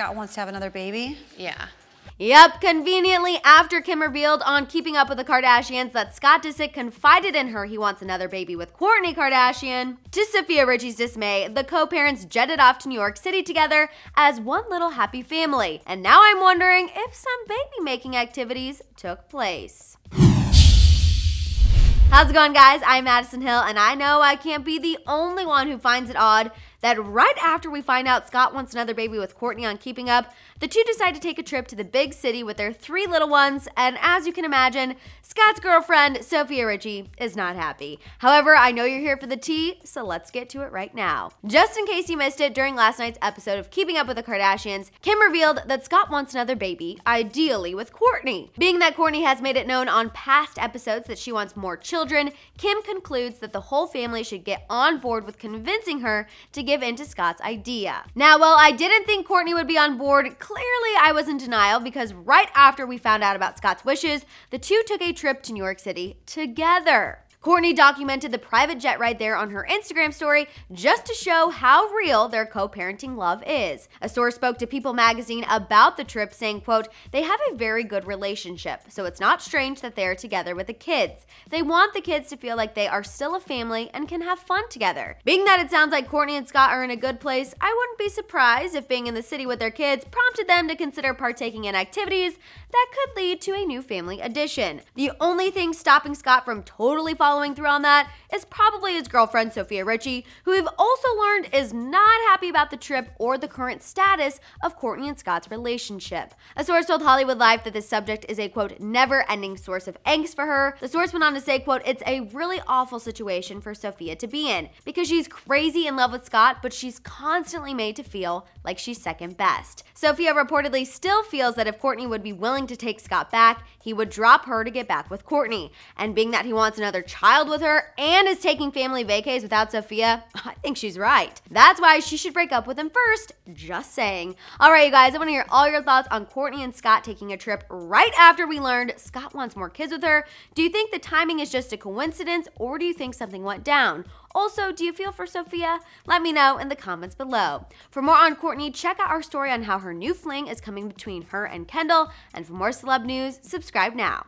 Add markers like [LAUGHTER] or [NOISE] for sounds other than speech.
Scott wants to have another baby? Yeah. Yep, conveniently, after Kim revealed on Keeping Up with the Kardashians that Scott Disick confided in her he wants another baby with Kourtney Kardashian, to Sophia Richie's dismay, the co parents jetted off to New York City together as one little happy family. And now I'm wondering if some baby making activities took place. How's it going, guys? I'm Madison Hill, and I know I can't be the only one who finds it odd that right after we find out Scott wants another baby with Courtney on Keeping Up, the two decide to take a trip to the big city with their three little ones, and as you can imagine, Scott's girlfriend, Sophia Ritchie, is not happy. However, I know you're here for the tea, so let's get to it right now. Just in case you missed it, during last night's episode of Keeping Up with the Kardashians, Kim revealed that Scott wants another baby, ideally with Courtney. Being that Courtney has made it known on past episodes that she wants more children, Kim concludes that the whole family should get on board with convincing her to give in to Scott's idea. Now, while I didn't think Courtney would be on board, clearly I was in denial because right after we found out about Scott's wishes, the two took a trip to New York City together. Courtney documented the private jet ride there on her Instagram story just to show how real their co-parenting love is. A source spoke to People magazine about the trip saying, quote, "They have a very good relationship, so it's not strange that they are together with the kids. They want the kids to feel like they are still a family and can have fun together." Being that it sounds like Courtney and Scott are in a good place, I wouldn't be surprised if being in the city with their kids prompted them to consider partaking in activities that could lead to a new family addition. The only thing stopping Scott from totally following following through on that is probably his girlfriend, Sophia Richie, who we've also learned is not happy about the trip or the current status of Courtney and Scott's relationship. A source told Hollywood Life that this subject is a quote, never ending source of angst for her. The source went on to say, quote, it's a really awful situation for Sophia to be in because she's crazy in love with Scott, but she's constantly made to feel like she's second best. Sophia reportedly still feels that if Courtney would be willing to take Scott back, he would drop her to get back with Courtney. And being that he wants another child, child with her and is taking family vacays without Sophia, [LAUGHS] I think she's right. That's why she should break up with him first, just saying. All right, you guys, I wanna hear all your thoughts on Courtney and Scott taking a trip right after we learned Scott wants more kids with her. Do you think the timing is just a coincidence or do you think something went down? Also, do you feel for Sophia? Let me know in the comments below. For more on Courtney, check out our story on how her new fling is coming between her and Kendall. And for more celeb news, subscribe now.